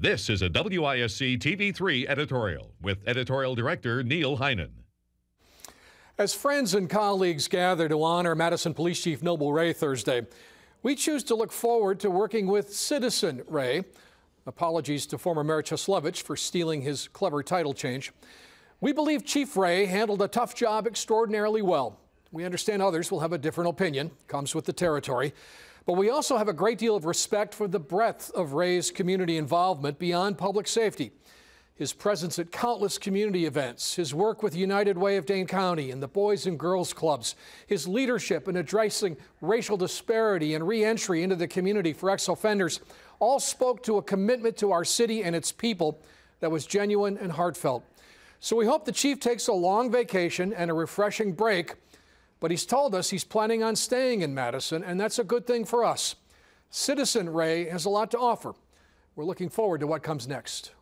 This is a WISC TV3 editorial with editorial director Neil Heinen. As friends and colleagues gather to honor Madison Police Chief Noble Ray Thursday, we choose to look forward to working with Citizen Ray. Apologies to former Mayor Cheslovich for stealing his clever title change. We believe Chief Ray handled a tough job extraordinarily well. We understand others will have a different opinion, comes with the territory. But we also have a great deal of respect for the breadth of Ray's community involvement beyond public safety. His presence at countless community events, his work with United Way of Dane County and the Boys and Girls Clubs, his leadership in addressing racial disparity and reentry into the community for ex offenders all spoke to a commitment to our city and its people that was genuine and heartfelt. So we hope the chief takes a long vacation and a refreshing break but he's told us he's planning on staying in Madison, and that's a good thing for us. Citizen Ray has a lot to offer. We're looking forward to what comes next.